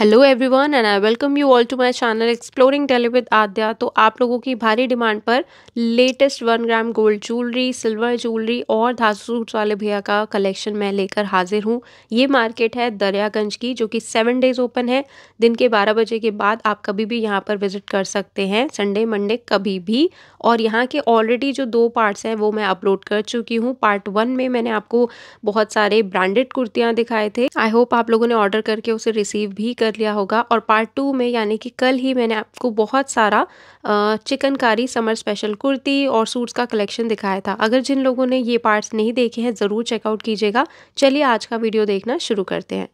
hello everyone and I welcome you all to my channel exploring Delhi with Aadya तो आप लोगों की भारी डिमांड पर latest one gram gold jewellery silver jewellery और धातु सूट्स वाले भैया का कलेक्शन मैं लेकर हाजिर हूँ ये मार्केट है दरियागंज की जो कि सेवन डेज ओपन है दिन के बारह बजे के बाद आप कभी भी यहाँ पर विजिट कर सकते हैं संडे मंडे कभी भी और यहाँ के ऑलरेडी जो दो पार्ट्स हैं वो मैं अपलोड कर चुकी हूँ पार्ट वन में मैंने आपको बहुत सारे ब्रांडेड कुर्तियाँ दिखाए थे आई होप आप लोगों ने ऑर्डर करके उसे रिसीव भी कर कर लिया होगा और पार्ट टू में यानी कि कल ही मैंने आपको बहुत सारा चिकनकारी समर स्पेशल कुर्ती और सूट्स का कलेक्शन दिखाया था अगर जिन लोगों ने ये पार्ट्स नहीं देखे हैं ज़रूर चेकआउट कीजिएगा चलिए आज का वीडियो देखना शुरू करते हैं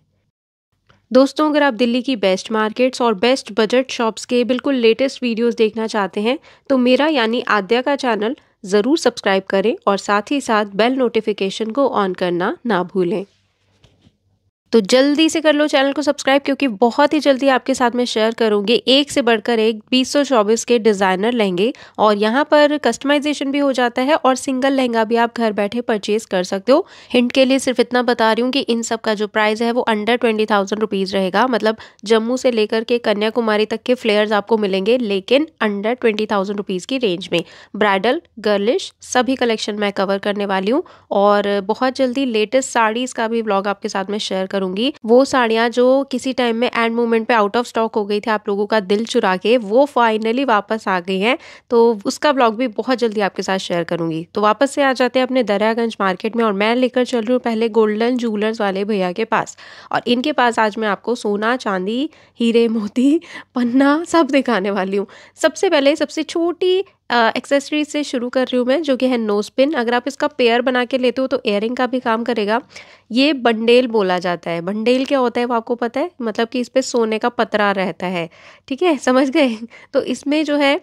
दोस्तों अगर आप दिल्ली की बेस्ट मार्केट्स और बेस्ट बजट शॉप्स के बिल्कुल लेटेस्ट वीडियोस देखना चाहते हैं तो मेरा यानी आद्या का चैनल ज़रूर सब्सक्राइब करें और साथ ही साथ बेल नोटिफिकेशन को ऑन करना ना भूलें तो जल्दी से कर लो चैनल को सब्सक्राइब क्योंकि बहुत ही जल्दी आपके साथ में शेयर करूंगी एक से बढ़कर एक बीस सौ चौबीस के डिज़ाइनर लहंगे और यहाँ पर कस्टमाइजेशन भी हो जाता है और सिंगल लहंगा भी आप घर बैठे परचेज कर सकते हो हिंट के लिए सिर्फ इतना बता रही हूँ कि इन सब का जो प्राइस है वो अंडर ट्वेंटी थाउजेंड रुपीज़ रहेगा मतलब जम्मू से लेकर के कन्याकुमारी तक के फ्लेयर्स आपको मिलेंगे लेकिन अंडर ट्वेंटी थाउजेंड रुपीज़ की रेंज में ब्राइडल गर्लिश सभी कलेक्शन मैं कवर करने वाली हूँ और बहुत जल्दी लेटेस्ट साड़ीज़ का भी ब्लॉग आपके साथ में शेयर करूंगी वो साड़ियां जो किसी टाइम में एंड मोमेंट पे आउट ऑफ स्टॉक हो गई थी आप लोगों का दिल चुरा के वो फाइनली वापस आ गई हैं तो उसका ब्लॉग भी बहुत जल्दी आपके साथ शेयर करूंगी तो वापस से आ जाते हैं अपने दरियागंज मार्केट में और मैं लेकर चल रही हूँ पहले गोल्डन ज्वेलर्स वाले भैया के पास और इनके पास आज मैं आपको सोना चांदी हीरे मोती पन्ना सब दिखाने वाली हूँ सबसे पहले सबसे छोटी एक्सेसरीज से शुरू कर रही हूँ मैं जो कि है नोज पिन अगर आप इसका पेयर बना के लेते हो तो एयरिंग का भी काम करेगा ये बंडेल बोला जाता है बंडेल क्या होता है वो आपको पता है मतलब कि इस पर सोने का पतरा रहता है ठीक है समझ गए तो इसमें जो है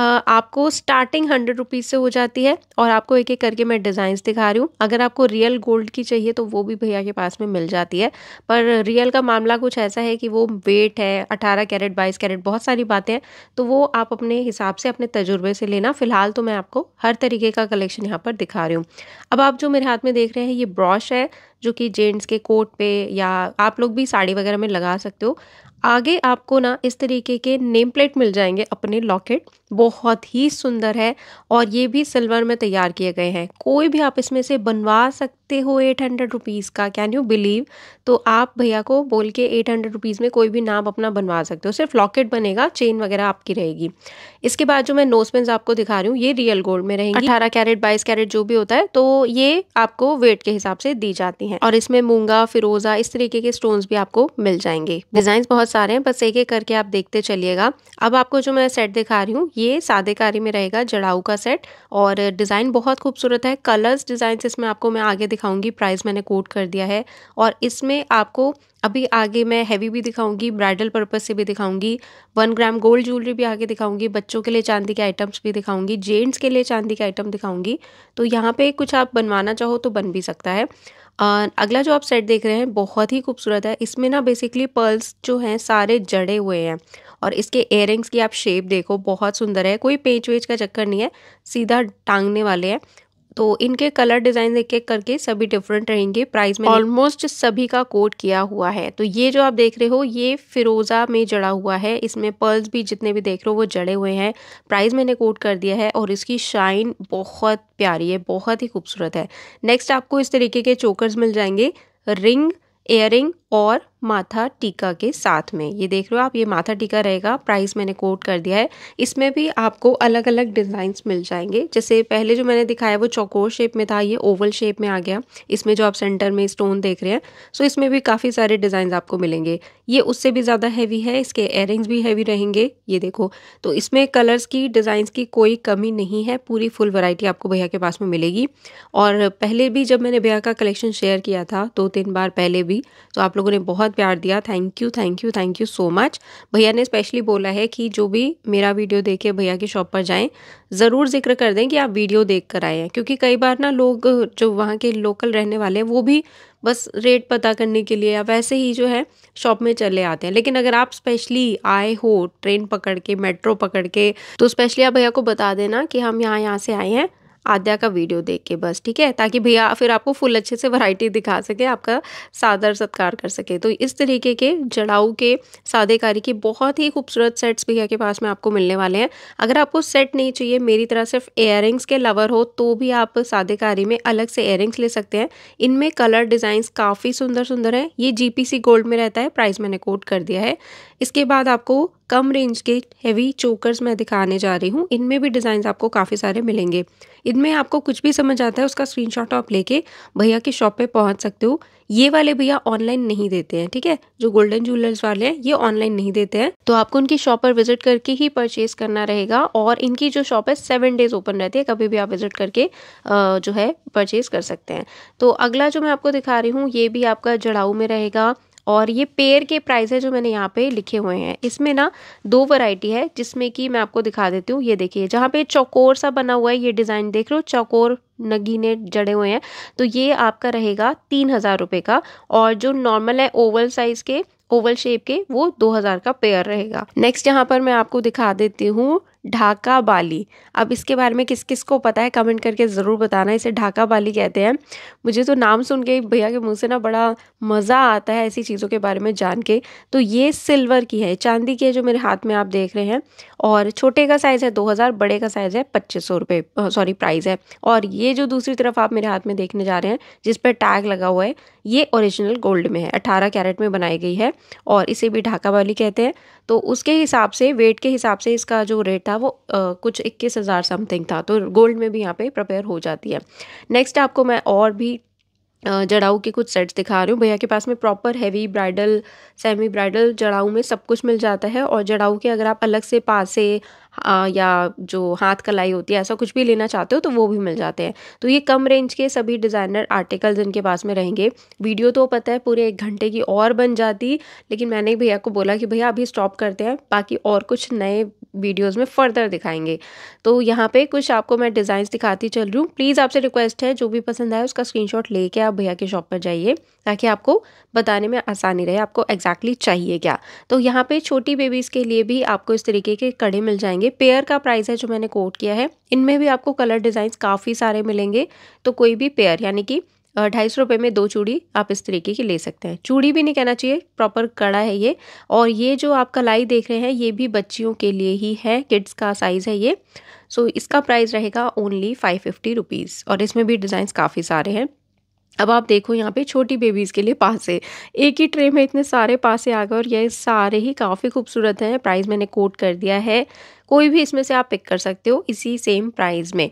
आपको स्टार्टिंग हंड्रेड रुपीज़ से हो जाती है और आपको एक एक करके मैं डिज़ाइंस दिखा रही हूँ अगर आपको रियल गोल्ड की चाहिए तो वो भी भैया के पास में मिल जाती है पर रियल का मामला कुछ ऐसा है कि वो वेट है अठारह कैरेट बाईस कैरेट बहुत सारी बातें हैं तो वो आप अपने हिसाब से अपने तजुर्बे से लेना फ़िलहाल तो मैं आपको हर तरीके का कलेक्शन यहाँ पर दिखा रही हूँ अब आप जो मेरे हाथ में देख रहे हैं ये ब्रॉश है जो कि जेंट्स के कोट पे या आप लोग भी साड़ी वगैरह में लगा सकते हो आगे आपको ना इस तरीके के नेम प्लेट मिल जाएंगे अपने लॉकेट बहुत ही सुंदर है और ये भी सिल्वर में तैयार किए गए हैं कोई भी आप इसमें से बनवा सकते हो एट हंड्रेड रुपीज़ का कैन यू बिलीव तो आप भैया को बोल के एट हंड्रेड रुपीज़ में कोई भी नाम अपना बनवा सकते हो सिर्फ लॉकेट बनेगा चेन वगैरह आपकी रहेगी इसके बाद जो मैं नोसपेंस आपको दिखा रही हूँ ये रियल गोल्ड में रहेंगी अठारह कैरेट बाईस कैरेट जो भी होता है तो ये आपको वेट के हिसाब से दी जाती है हैं और इसमें मूंगा फिरोजा इस तरीके के स्टोन्स भी आपको मिल जाएंगे डिजाइन बहुत सारे हैं बस एक एक करके आप देखते चलिएगा अब आपको जो मैं सेट दिखा रही हूँ ये सादेकारी में रहेगा जड़ाऊ का सेट और डिज़ाइन बहुत खूबसूरत है कलर्स डिज़ाइन इसमें आपको मैं आगे दिखाऊंगी प्राइस मैंने कोट कर दिया है और इसमें आपको अभी आगे मैं हैवी भी दिखाऊंगी ब्राइडल पर्पज से भी दिखाऊंगी वन ग्राम गोल्ड ज्वेलरी भी आगे दिखाऊंगी बच्चों के लिए चांदी के आइटम्स भी दिखाऊंगी जेंट्स के लिए चांदी के आइटम दिखाऊंगी तो यहाँ पे कुछ आप बनवाना चाहो तो बन भी सकता है अगला जो आप सेट देख रहे हैं बहुत ही खूबसूरत है इसमें ना बेसिकली पर्ल्स जो हैं सारे जड़े हुए हैं और इसके एयरिंग्स की आप शेप देखो बहुत सुंदर है कोई पेच वेच का चक्कर नहीं है सीधा टांगने वाले हैं तो इनके कलर डिज़ाइन एक एक करके सभी डिफरेंट रहेंगे प्राइस में ऑलमोस्ट सभी का कोट किया हुआ है तो ये जो आप देख रहे हो ये फिरोज़ा में जड़ा हुआ है इसमें पर्ल्स भी जितने भी देख रहे हो वो जड़े हुए हैं प्राइस मैंने कोट कर दिया है और इसकी शाइन बहुत प्यारी है बहुत ही खूबसूरत है नेक्स्ट आपको इस तरीके के चोकर्स मिल जाएंगे रिंग एयरिंग और माथा टीका के साथ में ये देख रहे हो आप ये माथा टीका रहेगा प्राइस मैंने कोट कर दिया है इसमें भी आपको अलग अलग डिज़ाइंस मिल जाएंगे जैसे पहले जो मैंने दिखाया वो चौकोर शेप में था ये ओवल शेप में आ गया इसमें जो आप सेंटर में स्टोन देख रहे हैं सो इसमें भी काफ़ी सारे डिज़ाइन आपको मिलेंगे ये उससे भी ज़्यादा हैवी है इसके एयरिंग्स भी हैवी रहेंगे ये देखो तो इसमें कलर्स की डिज़ाइंस की कोई कमी नहीं है पूरी फुल वराइटी आपको भैया के पास में मिलेगी और पहले भी जब मैंने भैया का कलेक्शन शेयर किया था दो तीन बार पहले भी तो आप लोगों ने बहुत बहुत प्यार दिया thank you thank you thank you so much भैया ने स्पेशली बोला है कि जो भी मेरा वीडियो देख के भैया की शॉप पर जाएं ज़रूर जिक्र कर दें कि आप वीडियो देख कर आए हैं क्योंकि कई बार ना लोग जो वहाँ के लोकल रहने वाले हैं वो भी बस रेट पता करने के लिए या वैसे ही जो है शॉप में चले आते हैं लेकिन अगर आप स्पेशली आए हो ट्रेन पकड़ के मेट्रो पकड़ के तो स्पेशली आप भैया को बता देना कि हम यहाँ यहाँ से आए हैं आद्या का वीडियो देख के बस ठीक है ताकि भैया फिर आपको फुल अच्छे से वैरायटी दिखा सके आपका सादर सत्कार कर सके तो इस तरीके के जड़ाऊ के सादेकारी के बहुत ही खूबसूरत सेट्स भैया के पास में आपको मिलने वाले हैं अगर आपको सेट नहीं चाहिए मेरी तरह सिर्फ एयर के लवर हो तो भी आप सादेकारी में अलग से एयर ले सकते हैं इनमें कलर डिज़ाइंस काफ़ी सुंदर सुंदर हैं ये जी गोल्ड में रहता है प्राइस मैंने कोट कर दिया है इसके बाद आपको कम रेंज के हेवी चोकर्स मैं दिखाने जा रही हूँ इनमें भी डिज़ाइन आपको काफ़ी सारे मिलेंगे इनमें आपको कुछ भी समझ आता है उसका स्क्रीनशॉट आप लेके भैया की शॉप पे पहुँच सकते हो ये वाले भैया ऑनलाइन नहीं देते हैं ठीक है जो गोल्डन ज्वेलर्स वाले हैं ये ऑनलाइन नहीं देते हैं तो आपको उनकी शॉप पर विजिट करके ही परचेज करना रहेगा और इनकी जो शॉप है सेवन डेज ओपन रहती है कभी भी आप विजिट करके जो है परचेज कर सकते हैं तो अगला जो मैं आपको दिखा रही हूँ ये भी आपका जड़ाऊ में रहेगा और ये पेयर के प्राइस है जो मैंने यहाँ पे लिखे हुए हैं इसमें ना दो वैरायटी है जिसमें कि मैं आपको दिखा देती हूँ ये देखिए जहाँ पे चौकोर सा बना हुआ है ये डिज़ाइन देख रहे हो चौकोर नगीने जड़े हुए हैं तो ये आपका रहेगा तीन हज़ार रुपये का और जो नॉर्मल है ओवल साइज़ के ओवल शेप के वो दो हज़ार का पेयर रहेगा नेक्स्ट यहाँ पर मैं आपको दिखा देती हूँ ढाका बाली अब इसके बारे में किस किस को पता है कमेंट करके ज़रूर बताना इसे ढाका बाली कहते हैं मुझे तो नाम सुन के भैया के मुंह से ना बड़ा मज़ा आता है ऐसी चीज़ों के बारे में जान के तो ये सिल्वर की है चांदी की है जो मेरे हाथ में आप देख रहे हैं और छोटे का साइज़ है दो हज़ार बड़े का साइज़ है पच्चीस सौ रुपये सॉरी प्राइज़ है और ये जो दूसरी तरफ आप मेरे हाथ में देखने जा रहे हैं जिस पर टैग लगा हुआ है ये ओरिजिनल गोल्ड में है अट्ठारह कैरेट में बनाई गई है और इसे भी ढाका वाली कहते हैं तो उसके हिसाब से वेट के हिसाब से इसका जो रेट था वो आ, कुछ इक्कीस हज़ार समथिंग था तो गोल्ड में भी यहाँ पे प्रिपेयर हो जाती है नेक्स्ट आपको मैं और भी जड़ाऊ के कुछ सेट्स दिखा रही हूँ भैया के पास में proper heavy bridal semi bridal जड़ाऊ में सब कुछ मिल जाता है और जड़ाऊ के अगर आप अलग से पासे आ, या जो हाथ कलाई होती है ऐसा कुछ भी लेना चाहते हो तो वो भी मिल जाते हैं तो ये कम रेंज के सभी डिज़ाइनर आर्टिकल्स इनके पास में रहेंगे वीडियो तो पता है पूरे एक घंटे की और बन जाती लेकिन मैंने भैया को बोला कि भैया अभी स्टॉप करते हैं बाकी और कुछ नए वीडियोस में फर्दर दिखाएंगे तो यहाँ पे कुछ आपको मैं डिज़ाइंस दिखाती चल रही हूँ प्लीज़ आपसे रिक्वेस्ट है जो भी पसंद आए उसका स्क्रीनशॉट लेके आप भैया के शॉप पर जाइए ताकि आपको बताने में आसानी रहे आपको एग्जैक्टली exactly चाहिए क्या तो यहाँ पे छोटी बेबीज़ के लिए भी आपको इस तरीके के कड़े मिल जाएंगे पेयर का प्राइस है जो मैंने कोट किया है इनमें भी आपको कलर डिज़ाइंस काफ़ी सारे मिलेंगे तो कोई भी पेयर यानी कि ढाई सौ रुपये में दो चूड़ी आप इस तरीके की ले सकते हैं चूड़ी भी नहीं कहना चाहिए प्रॉपर कड़ा है ये और ये जो आप कलाई देख रहे हैं ये भी बच्चियों के लिए ही है किड्स का साइज़ है ये सो इसका प्राइस रहेगा ओनली फाइव फिफ्टी रुपीज़ और इसमें भी डिज़ाइंस काफ़ी सारे हैं अब आप देखो यहाँ पे छोटी बेबीज़ के लिए पासे एक ही ट्रे में इतने सारे पासे आ गए और ये सारे ही काफ़ी खूबसूरत हैं प्राइस मैंने कोट कर दिया है कोई भी इसमें से आप पिक कर सकते हो इसी सेम प्राइस में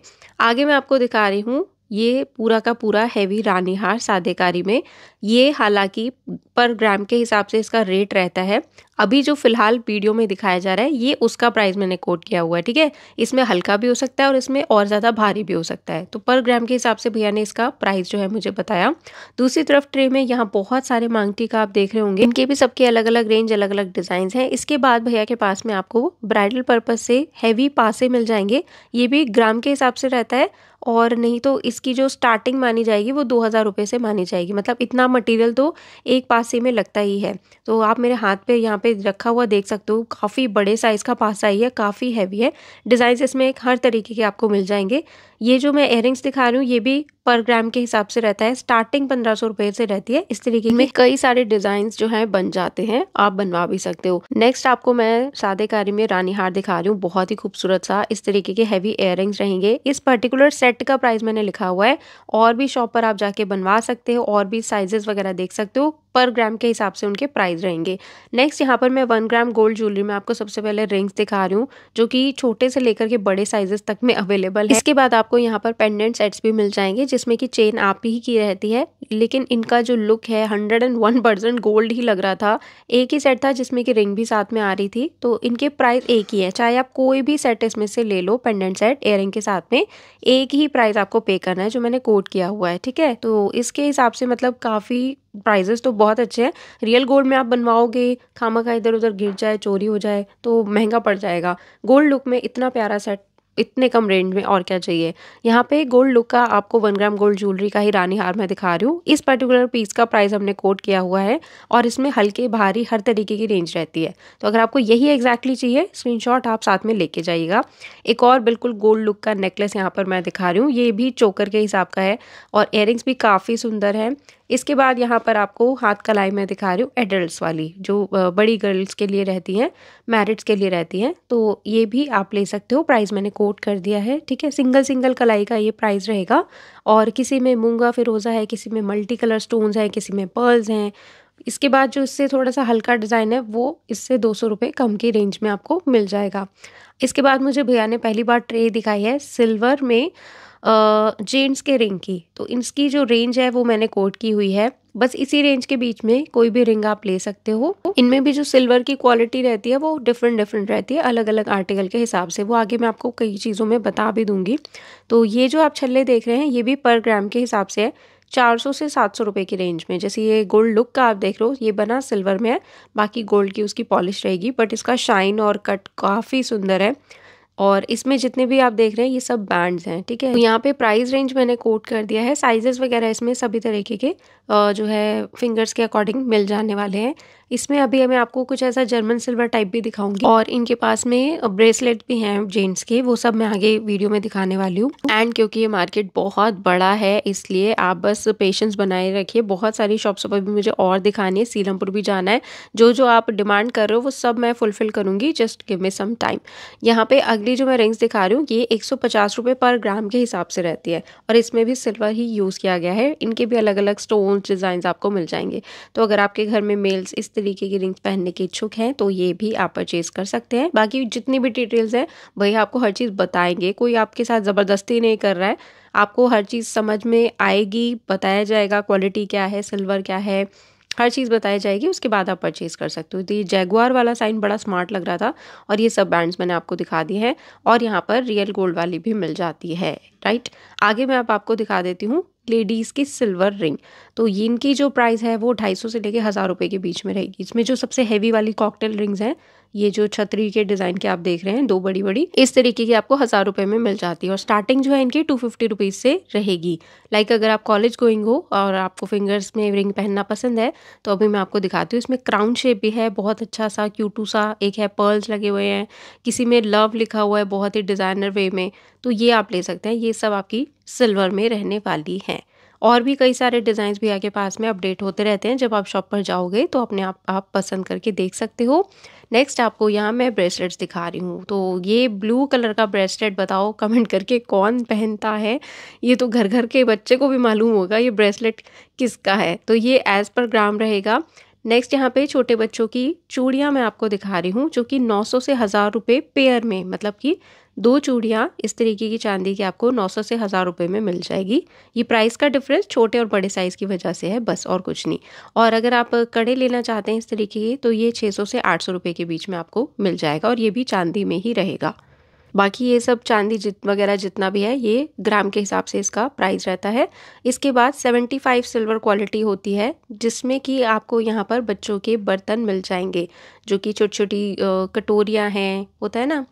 आगे मैं आपको दिखा रही हूँ ये पूरा का पूरा हैवी रानीहार सादेकारी में ये हालांकि पर ग्राम के हिसाब से इसका रेट रहता है अभी जो फिलहाल वीडियो में दिखाया जा रहा है ये उसका प्राइस मैंने कोट किया हुआ है ठीक है इसमें हल्का भी हो सकता है और इसमें और ज़्यादा भारी भी हो सकता है तो पर ग्राम के हिसाब से भैया ने इसका प्राइस जो है मुझे बताया दूसरी तरफ ट्रे में यहाँ बहुत सारे मांगटी का आप देख रहे होंगे इनके भी सबके अलग अलग रेंज अलग अलग डिज़ाइन हैं इसके बाद भैया के पास में आपको ब्राइडल पर्पज़ से हैवी पासे मिल जाएंगे ये भी ग्राम के हिसाब से रहता है और नहीं तो इसकी जो स्टार्टिंग मानी जाएगी वो दो हज़ार रुपए से मानी जाएगी मतलब इतना मटेरियल तो एक पासे में लगता ही है तो आप मेरे हाथ पे यहाँ पे रखा हुआ देख सकते हो काफ़ी बड़े साइज़ का पासा ही है काफ़ी हैवी है डिज़ाइन इसमें हर तरीके के आपको मिल जाएंगे ये जो मैं इयरिंग्स दिखा रही हूँ ये भी पर ग्राम के हिसाब से रहता है स्टार्टिंग पंद्रह सौ रुपए से रहती है इस तरीके में कई सारे डिजाइन जो है बन जाते हैं आप बनवा भी सकते हो नेक्स्ट आपको मैं कार्य में रानी हार दिखा रही हूँ बहुत ही खूबसूरत सा इस तरीके के हैवी इयर रहेंगे इस पर्टिकुलर सेट का प्राइस मैंने लिखा हुआ है और भी शॉप पर आप जाके बनवा सकते हो और भी साइजेस वगैरह देख सकते हो पर ग्राम के हिसाब से उनके प्राइस रहेंगे नेक्स्ट यहाँ पर मैं वन ग्राम गोल्ड ज्वेलरी में आपको सबसे पहले रिंग्स दिखा रही हूँ जो कि छोटे से लेकर के बड़े साइजेस तक में अवेलेबल है इसके बाद आपको यहाँ पर पेंडेंट सेट्स भी मिल जाएंगे जिसमें कि चेन आप ही की रहती है लेकिन इनका जो लुक है hundred and one percent gold ही लग रहा था एक ही सेट था जिसमें कि रिंग भी साथ में आ रही थी तो इनके प्राइस एक ही है चाहे आप कोई भी सेट इसमें से ले लो पेंडेंट सेट एयर के साथ में एक ही प्राइस आपको पे करना है जो मैंने कोट किया हुआ है ठीक है तो इसके हिसाब से मतलब काफ़ी प्राइजेस तो बहुत अच्छे हैं रियल गोल्ड में आप बनवाओगे खामा खा इधर उधर गिर जाए चोरी हो जाए तो महंगा पड़ जाएगा गोल्ड लुक में इतना प्यारा सेट इतने कम रेंज में और क्या चाहिए यहाँ पे गोल्ड लुक का आपको वन ग्राम गोल्ड ज्वेलरी का ही रानी हार मैं दिखा रही हूँ इस पर्टिकुलर पीस का प्राइस हमने कोट किया हुआ है और इसमें हल्के भारी हर तरीके की रेंज रहती है तो अगर आपको यही एग्जैक्टली चाहिए स्क्रीनशॉट आप साथ में लेके जाइएगा एक और बिल्कुल गोल्ड लुक का नेकलेस यहाँ पर मैं दिखा रही हूँ ये भी चोकर के हिसाब का है और एयरिंग्स भी काफ़ी सुंदर है इसके बाद यहाँ पर आपको हाथ कलाई मैं दिखा रही हूँ एडल्ट वाली जो बड़ी गर्ल्स के लिए रहती हैं मैरिड्स के लिए रहती हैं तो ये भी आप ले सकते हो प्राइस मैंने कोट कोट कर दिया है ठीक है सिंगल सिंगल कलाई का ये प्राइस रहेगा और किसी में मूंगा फिरोज़ा है किसी में मल्टी कलर स्टोन्स हैं किसी में पर्ल्स हैं इसके बाद जो इससे थोड़ा सा हल्का डिज़ाइन है वो इससे दो सौ रुपये कम की रेंज में आपको मिल जाएगा इसके बाद मुझे भैया ने पहली बार ट्रे दिखाई है सिल्वर में जेंट्स के रिंग की तो इसकी जो रेंज है वो मैंने कोट की हुई है बस इसी रेंज के बीच में कोई भी रिंग आप ले सकते हो इनमें भी जो सिल्वर की क्वालिटी रहती है वो डिफरेंट डिफरेंट रहती है अलग अलग आर्टिकल के हिसाब से वो आगे मैं आपको कई चीज़ों में बता भी दूंगी तो ये जो आप छल्ले देख रहे हैं ये भी पर ग्राम के हिसाब से है चार सौ से सात सौ रुपये की रेंज में जैसे ये गोल्ड लुक का आप देख रहे हो ये बना सिल्वर में है बाकी गोल्ड की उसकी पॉलिश रहेगी बट इसका शाइन और कट काफ़ी सुंदर है और इसमें जितने भी आप देख रहे हैं ये सब बैंड्स हैं ठीक है तो यहाँ पे प्राइस रेंज मैंने कोट कर दिया है साइजेस वगैरह इसमें सभी तरीके के जो है फिंगर्स के अकॉर्डिंग मिल जाने वाले हैं इसमें अभी मैं आपको कुछ ऐसा जर्मन सिल्वर टाइप भी दिखाऊंगी और इनके पास में ब्रेसलेट भी हैं जेंट्स के वो सब मैं आगे वीडियो में दिखाने वाली हूँ एंड क्योंकि ये मार्केट बहुत बड़ा है इसलिए आप बस पेशेंस बनाए रखिए बहुत सारी शॉप्स पर भी मुझे और दिखानी है सीलमपुर भी जाना है जो जो आप डिमांड कर रहे हो वो सब मैं फुलफिल करूंगी just give me some time यहाँ पे अगली जो मैं रिंग्स दिखा रही हूँ ये एक रुपए पर ग्राम के हिसाब से रहती है और इसमें भी सिल्वर ही यूज़ किया गया है इनके भी अलग अलग स्टोन डिज़ाइन आपको मिल जाएंगे तो अगर आपके घर में मेल्स इस तरीके की रिंग्स पहनने के इच्छुक हैं तो ये भी आप परचेज कर सकते हैं बाकी जितनी भी डिटेल्स हैं वही आपको हर चीज़ बताएंगे कोई आपके साथ ज़बरदस्ती नहीं कर रहा है आपको हर चीज़ समझ में आएगी बताया जाएगा क्वालिटी क्या है सिल्वर क्या है हर चीज़ बताई जाएगी उसके बाद आप परचेज़ कर सकते हो तो ये जैगुआर वाला साइन बड़ा स्मार्ट लग रहा था और ये सब बैंड्स मैंने आपको दिखा दिए हैं और यहाँ पर रियल गोल्ड वाली भी मिल जाती है राइट आगे मैं अब आप आपको दिखा देती हूँ लेडीज़ की सिल्वर रिंग तो ये इनकी जो प्राइस है वो ढाई सौ से लेके हज़ार रुपये के बीच में रहेगी इसमें जो सबसे हैवी वाली कॉकटेल रिंग्स हैं ये जो छतरी के डिज़ाइन के आप देख रहे हैं दो बड़ी बड़ी इस तरीके की आपको हज़ार रुपये में मिल जाती है और स्टार्टिंग जो है इनकी टू फिफ्टी रुपीज़ से रहेगी लाइक अगर आप कॉलेज गोइंग हो और आपको फिंगर्स में रिंग पहनना पसंद है तो अभी मैं आपको दिखाती हूँ इसमें क्राउन शेप भी है बहुत अच्छा सा क्यूटू सा एक है पर्ल्स लगे हुए हैं किसी में लव लिखा हुआ है बहुत ही डिज़ाइनर वे में तो ये आप ले सकते हैं ये सब आपकी सिल्वर में रहने वाली हैं और भी कई सारे डिज़ाइंस भी आगे पास में अपडेट होते रहते हैं जब आप शॉप पर जाओगे तो अपने आप आप पसंद करके देख सकते हो नेक्स्ट आपको यहाँ मैं ब्रेसलेट्स दिखा रही हूँ तो ये ब्लू कलर का ब्रेसलेट बताओ कमेंट करके कौन पहनता है ये तो घर घर के बच्चे को भी मालूम होगा ये ब्रेसलेट किसका है तो ये एज़ पर ग्राम रहेगा नेक्स्ट यहाँ पे छोटे बच्चों की चूड़ियाँ मैं आपको दिखा रही हूँ जो कि 900 से हज़ार रुपये पेयर में मतलब कि दो चूड़ियाँ इस तरीके की चांदी की आपको 900 से हज़ार रुपये में मिल जाएगी ये प्राइस का डिफरेंस छोटे और बड़े साइज़ की वजह से है बस और कुछ नहीं और अगर आप कड़े लेना चाहते हैं इस तरीके के तो ये 600 से 800 रुपये के बीच में आपको मिल जाएगा और ये भी चांदी में ही रहेगा बाकी ये सब चांदी जित वगैरह जितना भी है ये ग्राम के हिसाब से इसका प्राइस रहता है इसके बाद 75 सिल्वर क्वालिटी होती है जिसमें कि आपको यहाँ पर बच्चों के बर्तन मिल जाएंगे जो कि छोटी छोटी कटोरियाँ हैं होता है ना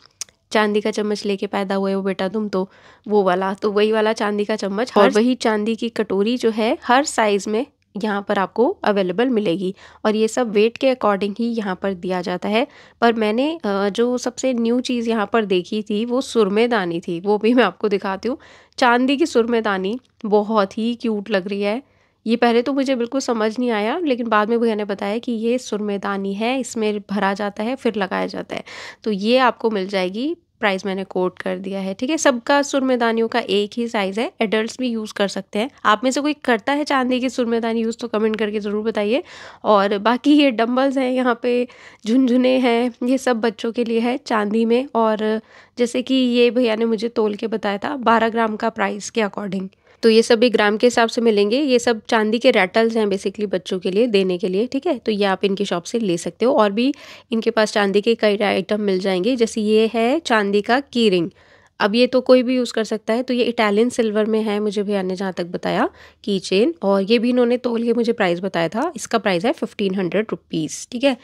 चांदी का चम्मच लेके पैदा हुए हो बेटा तुम तो वो वाला तो वही वाला चांदी का चम्मच और वही चांदी की कटोरी जो है हर साइज़ में यहाँ पर आपको अवेलेबल मिलेगी और ये सब वेट के अकॉर्डिंग ही यहाँ पर दिया जाता है पर मैंने जो सबसे न्यू चीज़ यहाँ पर देखी थी वो सुरमेदानी थी वो भी मैं आपको दिखाती हूँ चांदी की सुरमेदानी बहुत ही क्यूट लग रही है ये पहले तो मुझे बिल्कुल समझ नहीं आया लेकिन बाद में भैया ने बताया कि ये सुरमेदानी है इसमें भरा जाता है फिर लगाया जाता है तो ये आपको मिल जाएगी प्राइस मैंने कोट कर दिया है ठीक है सबका सुरमेदानियों का एक ही साइज़ है एडल्ट भी यूज़ कर सकते हैं आप में से कोई करता है चांदी की सुरमेदानी यूज़ तो कमेंट करके ज़रूर बताइए और बाकी ये डम्बल्स हैं यहाँ पे झुनझुने हैं ये सब बच्चों के लिए है चांदी में और जैसे कि ये भैया ने मुझे तोल के बताया था बारह ग्राम का प्राइस के अकॉर्डिंग तो ये सब भी ग्राम के हिसाब से मिलेंगे ये सब चांदी के रैटल्स हैं बेसिकली बच्चों के लिए देने के लिए ठीक है तो ये आप इनकी शॉप से ले सकते हो और भी इनके पास चांदी के कई आइटम मिल जाएंगे जैसे ये है चांदी का की रिंग अब ये तो कोई भी यूज़ कर सकता है तो ये इटालियन सिल्वर में है मुझे भैया ने जहाँ तक बताया की चेन और ये भी इन्होंने तोल के मुझे प्राइस बताया था इसका प्राइस है फिफ्टीन हंड्रेड रुपीज़ ठीक है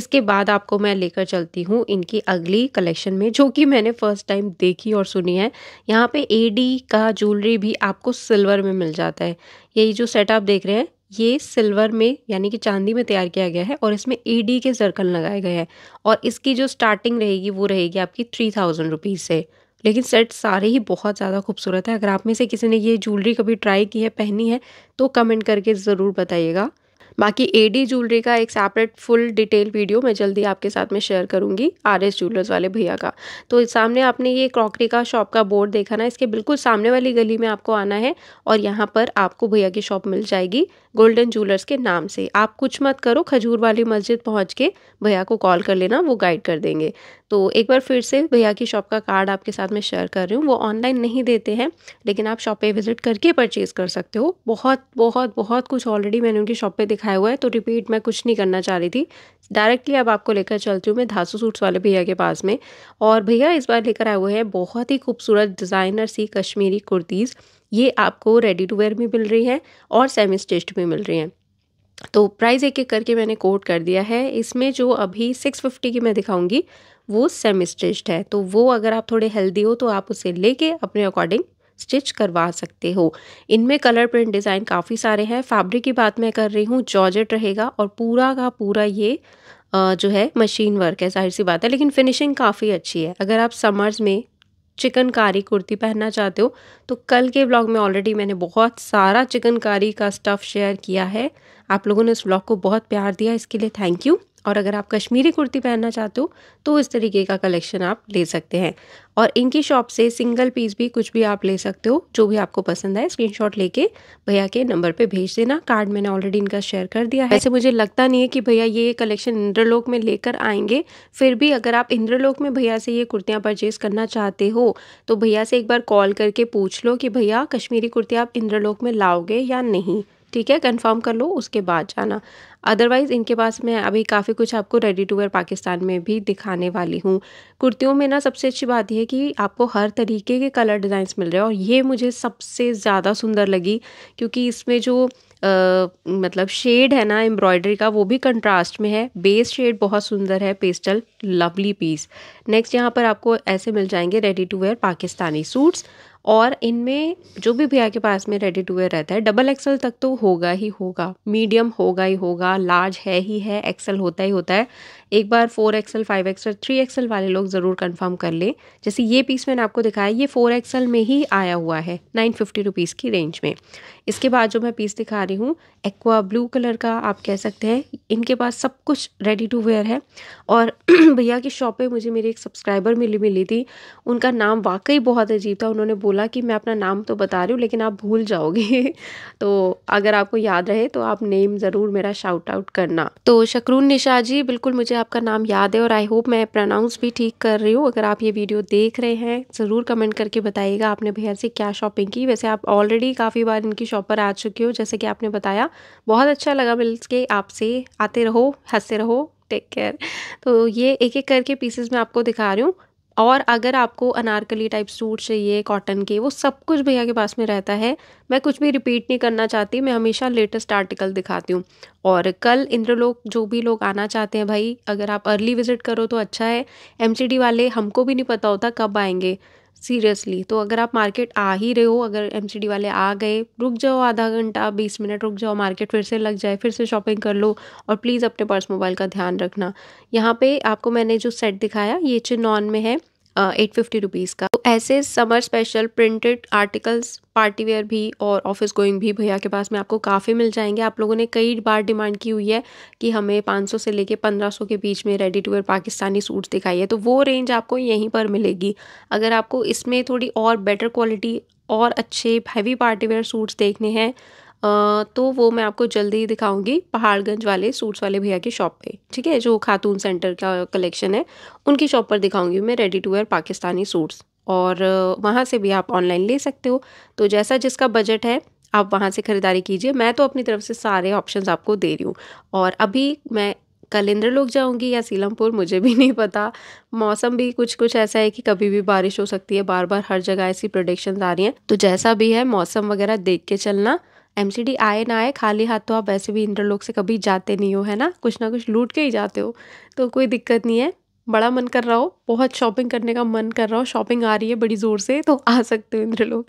इसके बाद आपको मैं लेकर चलती हूँ इनकी अगली कलेक्शन में जो कि मैंने फ़र्स्ट टाइम देखी और सुनी है यहाँ पर ए का ज्वेलरी भी आपको सिल्वर में मिल जाता है यही जो सेट आप देख रहे हैं ये सिल्वर में यानी कि चांदी में तैयार किया गया है और इसमें ए के सर्कल लगाए गए हैं और इसकी जो स्टार्टिंग रहेगी वो रहेगी आपकी थ्री थाउजेंड रुपीज़ से लेकिन सेट सारे ही बहुत ज़्यादा खूबसूरत है अगर आप में से किसी ने ये ज्वेलरी कभी ट्राई की है पहनी है तो कमेंट करके ज़रूर बताइएगा बाकी ए डी ज्वेलरी का एक सेपरेट फुल डिटेल वीडियो मैं जल्दी आपके साथ में शेयर करूँगी आर एस ज्वेलर्स वाले भैया का तो सामने आपने ये क्रॉकरी का शॉप का बोर्ड देखा ना इसके बिल्कुल सामने वाली गली में आपको आना है और यहाँ पर आपको भैया की शॉप मिल जाएगी गोल्डन ज्वेलर्स के नाम से आप कुछ मत करो खजूर वाली मस्जिद पहुँच के भैया को कॉल कर लेना वो गाइड कर देंगे तो एक बार फिर से भैया की शॉप का कार्ड आपके साथ में शेयर कर रही हूँ वो ऑनलाइन नहीं देते हैं लेकिन आप शॉप पे विज़िट करके परचेज़ कर सकते हो बहुत बहुत बहुत कुछ ऑलरेडी मैंने उनकी शॉप पे दिखाया दिखाया हुआ है तो रिपीट मैं कुछ नहीं करना चाह रही थी डायरेक्टली अब आपको लेकर चलती हूँ मैं धासू सूट्स वाले भैया के पास में और भैया इस बार लेकर आए हुए हैं बहुत ही खूबसूरत डिज़ाइनर सी कश्मीरी कुर्तीज़ ये आपको रेडी टू वेयर भी मिल रही है और सेमी स्टिच्ड भी मिल रही हैं तो प्राइस एक एक करके मैंने कोट कर दिया है इसमें जो अभी सिक्स फिफ्टी की मैं दिखाऊंगी वो सेमी स्टिच्ड है तो वो अगर आप थोड़े हेल्दी हो तो आप उसे लेके अपने अकॉर्डिंग स्टिच करवा सकते हो इनमें कलर प्रिंट डिज़ाइन काफ़ी सारे हैं फैब्रिक की बात मैं कर रही हूँ जॉर्जेट रहेगा और पूरा का पूरा ये जो है मशीन वर्क है जाहिर सी बात है लेकिन फिनिशिंग काफ़ी अच्छी है अगर आप समर्स में चिकनकारी कुर्ती पहनना चाहते हो तो कल के ब्लॉग में ऑलरेडी मैंने बहुत सारा चिकनकारी का स्टफ़ शेयर किया है आप लोगों ने उस ब्लॉग को बहुत प्यार दिया इसके लिए थैंक यू और अगर आप कश्मीरी कुर्ती पहनना चाहते हो तो इस तरीके का कलेक्शन आप ले सकते हैं और इनकी शॉप से सिंगल पीस भी कुछ भी आप ले सकते हो जो भी आपको पसंद आए स्क्रीनशॉट लेके भैया के नंबर पे भेज देना कार्ड मैंने ऑलरेडी इनका शेयर कर दिया है ऐसे मुझे लगता नहीं है कि भैया ये कलेक्शन इंद्रलोक में लेकर आएंगे फिर भी अगर आप इंद्रलोक में भैया से ये कुर्तियाँ परचेज करना चाहते हो तो भैया से एक बार कॉल करके पूछ लो कि भैया कश्मीरी कुर्ती आप इंद्रलोक में लाओगे या नहीं ठीक है कन्फर्म कर लो उसके बाद जाना अदरवाइज़ इनके पास मैं अभी काफ़ी कुछ आपको रेडी टू वेयर पाकिस्तान में भी दिखाने वाली हूँ कुर्तियों में ना सबसे अच्छी बात यह है कि आपको हर तरीके के कलर डिज़ाइंस मिल रहे हैं और ये मुझे सबसे ज़्यादा सुंदर लगी क्योंकि इसमें जो आ, मतलब शेड है ना एम्ब्रॉयडरी का वो भी कंट्रास्ट में है बेस शेड बहुत सुंदर है पेस्टल लवली पीस नेक्स्ट यहाँ पर आपको ऐसे मिल जाएंगे ready to wear Pakistani suits और इनमें जो भी भैया के पास में रेडी टू वेयर रहता है डबल एक्सल तक तो होगा ही होगा मीडियम होगा ही होगा लार्ज है ही है एक्सल होता ही होता है एक बार four XL five XL three XL वाले लोग ज़रूर कंफर्म कर लें जैसे ये पीस मैंने आपको दिखाया ये फोर एक्सएल में ही आया हुआ है नाइन फिफ्टी रुपीज़ की रेंज में इसके बाद जो मैं पीस दिखा रही हूँ एक्वा ब्लू कलर का आप कह सकते हैं इनके पास सब कुछ रेडी टू वेयर है और भैया की शॉप पे मुझे मेरे एक सब्सक्राइबर मिली मिली थी उनका नाम वाकई बहुत अजीब था उन्होंने बोला कि मैं अपना नाम तो बता रही हूँ लेकिन आप भूल जाओगे तो अगर आपको याद रहे तो आप नेम ज़रूर मेरा शाउट आउट करना तो शकरून निशा जी बिल्कुल मुझे आपका नाम याद है और आई होप मैं प्रनाउंस भी ठीक कर रही हूँ अगर आप ये वीडियो देख रहे हैं ज़रूर कमेंट करके बताइएगा आपने भैया से क्या शॉपिंग की वैसे आप ऑलरेडी काफ़ी बार इनकी शॉप पर आ चुके हो जैसे कि आपने बताया बहुत अच्छा लगा मिल के आपसे आते रहो हंसते रहो टेक केयर तो ये एक एक करके पीसेज मैं आपको दिखा रही हूँ और अगर आपको अनारकली टाइप सूट चाहिए कॉटन के वो सब कुछ भैया के पास में रहता है मैं कुछ भी रिपीट नहीं करना चाहती मैं हमेशा लेटेस्ट आर्टिकल दिखाती हूँ और कल इंद्रलोक जो भी लोग आना चाहते हैं भाई अगर आप अर्ली विजिट करो तो अच्छा है एम वाले हमको भी नहीं पता होता कब आएंगे सीरियसली तो अगर आप मार्केट आ ही रहे हो अगर एम वाले आ गए रुक जाओ आधा घंटा बीस मिनट रुक जाओ मार्केट फिर से लग जाए फिर से शॉपिंग कर लो और प्लीज़ अपने पर्स मोबाइल का ध्यान रखना यहाँ पे आपको मैंने जो सेट दिखाया ये चिन्नौन में है एट फिफ्टी रुपीज़ का तो ऐसे summer special printed articles party wear भी और ऑफिस गोइंग भी भैया के पास में आपको काफ़ी मिल जाएंगे आप लोगों ने कई बार डिमांड की हुई है कि हमें 500 से लेके 1500 के बीच में ready to wear Pakistani suits दिखाइए तो वो रेंज आपको यहीं पर मिलेगी अगर आपको इसमें थोड़ी और बेटर क्वालिटी और अच्छे हैवी पार्टी वेयर सूट्स देखने हैं तो वो मैं आपको जल्दी ही दिखाऊंगी पहाड़गंज वाले सूट्स वाले भैया की शॉप पे ठीक है जो खातून सेंटर का कलेक्शन है उनकी शॉप पर दिखाऊंगी मैं ready to wear Pakistani suits और वहाँ से भी आप ऑनलाइन ले सकते हो तो जैसा जिसका बजट है आप वहाँ से ख़रीदारी कीजिए मैं तो अपनी तरफ से सारे ऑप्शंस आपको दे रही हूँ और अभी मैं कल इंद्र लोग जाऊँगी या सीलमपुर मुझे भी नहीं पता मौसम भी कुछ कुछ ऐसा है कि कभी भी बारिश हो सकती है बार बार हर जगह ऐसी प्रोडिक्शन आ रही हैं तो जैसा भी है मौसम वगैरह देख के चलना एम सी डी आए ना आए खाली हाथ तो आप वैसे भी लोग से कभी जाते नहीं हो है ना कुछ ना कुछ लूट के ही जाते हो तो कोई दिक्कत नहीं है बड़ा मन कर रहा हो बहुत शॉपिंग करने का मन कर रहा हो शॉपिंग आ रही है बड़ी ज़ोर से तो आ सकते हो इंद्र लोग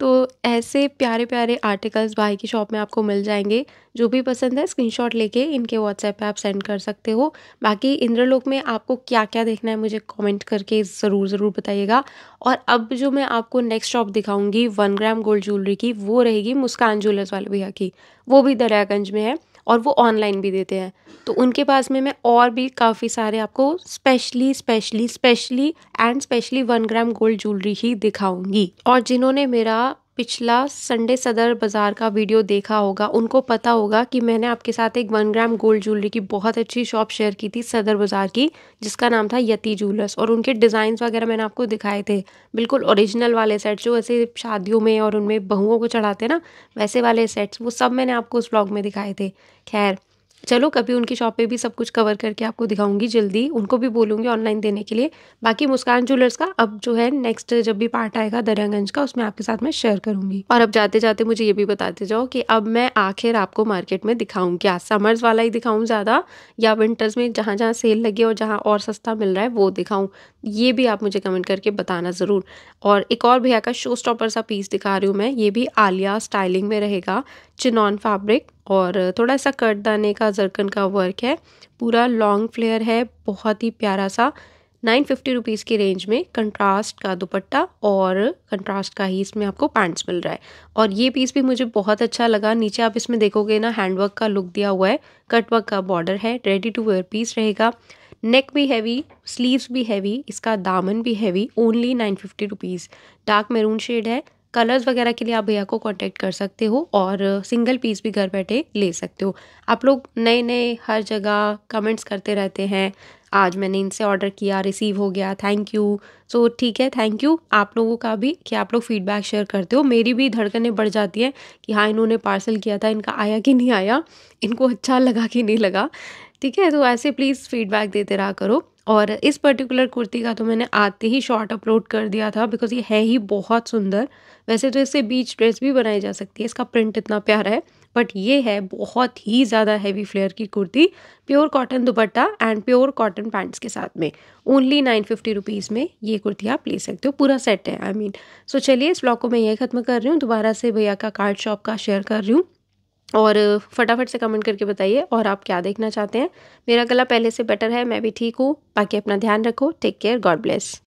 तो ऐसे प्यारे प्यारे आर्टिकल्स भाई की शॉप में आपको मिल जाएंगे जो भी पसंद है स्क्रीनशॉट लेके इनके व्हाट्सएप पे आप सेंड कर सकते हो बाकी इंद्रलोक में आपको क्या क्या देखना है मुझे कॉमेंट करके ज़रूर ज़रूर बताइएगा और अब जो मैं आपको नेक्स्ट शॉप दिखाऊंगी वन ग्राम गोल्ड ज्वेलरी की वो रहेगी मुस्कान ज्वेलर्स वाले भैया की वो भी दरियागंज में है और वो ऑनलाइन भी देते हैं तो उनके पास में मैं और भी काफ़ी सारे आपको specially specially specially and specially one gram gold jewellery ही दिखाऊंगी और जिन्होंने मेरा पिछला संडे सदर बाज़ार का वीडियो देखा होगा उनको पता होगा कि मैंने आपके साथ एक वन ग्राम गोल्ड ज्वेलरी की बहुत अच्छी शॉप शेयर की थी सदर बाज़ार की जिसका नाम था यति ज्वेलर्स और उनके डिज़ाइंस वगैरह मैंने आपको दिखाए थे बिल्कुल ओरिजिनल वाले सेट्स जो ऐसे शादियों में और उनमें बहुओं को चढ़ाते ना वैसे वाले सेट्स वो सब मैंने आपको उस ब्लॉग में दिखाए थे खैर चलो कभी उनकी शॉप पे भी सब कुछ कवर करके आपको दिखाऊंगी जल्दी उनको भी बोलूंगी ऑनलाइन देने के लिए बाकी मुस्कान ज्वेलर्स का अब जो है नेक्स्ट जब भी पार्ट आएगा दरियागंज का उसमें आपके साथ मैं शेयर करूंगी और अब जाते जाते मुझे ये भी बताते जाओ कि अब मैं आखिर आपको मार्केट में दिखाऊँ क्या समर्स वाला ही दिखाऊँ ज़्यादा या विंटर्स में जहाँ जहाँ सेल लगी और जहाँ और सस्ता मिल रहा है वो दिखाऊँ ये भी आप मुझे कमेंट करके बताना ज़रूर और एक और भैया का शो स्टॉपर सा पीस दिखा रही हूँ मैं ये भी आलिया स्टाइलिंग में रहेगा चिनॉन फैब्रिक और थोड़ा सा कट दाने का जरकन का वर्क है पूरा लॉन्ग फ्लेयर है बहुत ही प्यारा सा नाइन फिफ्टी रुपीज़ की रेंज में कंट्रास्ट का दुपट्टा और कंट्रास्ट का ही इसमें आपको पैंट्स मिल रहा है और ये पीस भी मुझे बहुत अच्छा लगा नीचे आप इसमें देखोगे ना हैंडवर्क का लुक दिया हुआ है कटवर्क का बॉर्डर है रेडी टू वेयर पीस रहेगा नेक भी हैवी स्लीव्स भी हैवी इसका दामन भी heavy only nine fifty rupees dark maroon shade है कलर्स वगैरह के लिए आप भैया को कांटेक्ट कर सकते हो और सिंगल पीस भी घर बैठे ले सकते हो आप लोग नए नए हर जगह कमेंट्स करते रहते हैं आज मैंने इनसे ऑर्डर किया रिसीव हो गया थैंक यू सो so, ठीक है थैंक यू आप लोगों का भी कि आप लोग फीडबैक शेयर करते हो मेरी भी धड़कनें बढ़ जाती हैं कि हाँ इन्होंने पार्सल किया था इनका आया कि नहीं आया इनको अच्छा लगा कि नहीं लगा ठीक है तो ऐसे प्लीज़ फीडबैक देते रहा करो और इस पर्टिकुलर कुर्ती का तो मैंने आते ही शॉर्ट अपलोड कर दिया था बिकॉज़ ये है ही बहुत सुंदर वैसे तो इससे बीच ड्रेस भी बनाई जा सकती है इसका प्रिंट इतना प्यारा है बट ये है बहुत ही ज़्यादा हैवी फ्लेयर की kurti pure cotton dupatta and pure cotton pants के साथ में ओनली नाइन फिफ्टी रुपीज़ में ये कुर्ती आप ले सकते हो पूरा सेट है आई मीन सो चलिए इस ब्लॉग को मैं यही ख़त्म कर रही हूँ दोबारा से भैया का कार्ड शॉप का शेयर कर रही हूँ और फटाफट से कमेंट करके बताइए और आप क्या देखना चाहते हैं मेरा गला पहले से बेटर है मैं भी ठीक हूँ बाकी अपना ध्यान रखो टेक केयर गॉड ब्लेस